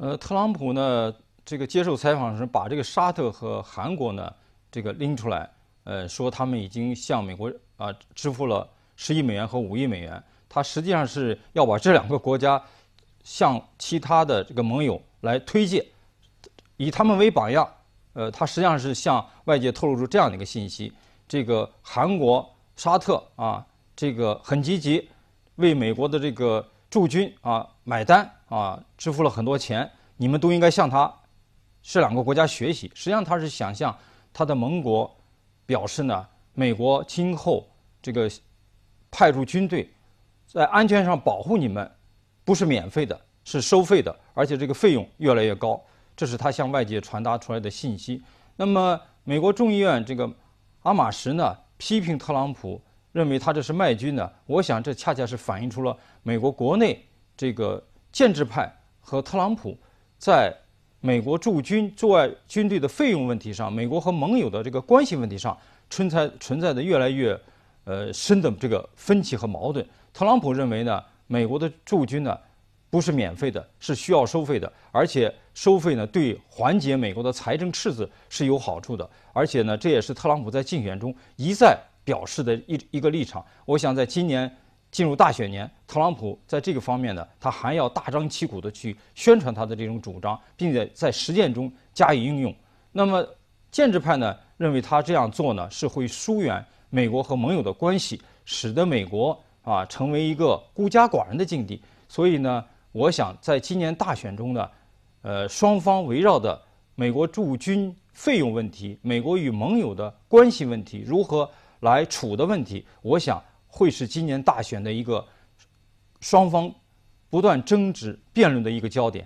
呃，特朗普呢，这个接受采访时，把这个沙特和韩国呢，这个拎出来，呃，说他们已经向美国啊支付了十亿美元和五亿美元。他实际上是要把这两个国家向其他的这个盟友来推介，以他们为榜样。呃，他实际上是向外界透露出这样的一个信息：这个韩国、沙特啊，这个很积极，为美国的这个。驻军啊，买单啊，支付了很多钱，你们都应该向他这两个国家学习。实际上，他是想向他的盟国表示呢，美国今后这个派驻军队在安全上保护你们，不是免费的，是收费的，而且这个费用越来越高。这是他向外界传达出来的信息。那么，美国众议院这个阿马什呢，批评特朗普。认为他这是卖军呢？我想这恰恰是反映出了美国国内这个建制派和特朗普，在美国驻军驻外军队的费用问题上，美国和盟友的这个关系问题上存在存在的越来越呃深的这个分歧和矛盾。特朗普认为呢，美国的驻军呢不是免费的，是需要收费的，而且收费呢对缓解美国的财政赤字是有好处的，而且呢这也是特朗普在竞选中一再。表示的一一个立场，我想在今年进入大选年，特朗普在这个方面呢，他还要大张旗鼓的去宣传他的这种主张，并且在实践中加以应用。那么建制派呢，认为他这样做呢，是会疏远美国和盟友的关系，使得美国啊成为一个孤家寡人的境地。所以呢，我想在今年大选中呢，呃，双方围绕的美国驻军费用问题、美国与盟友的关系问题如何？来处的问题，我想会是今年大选的一个双方不断争执、辩论的一个焦点。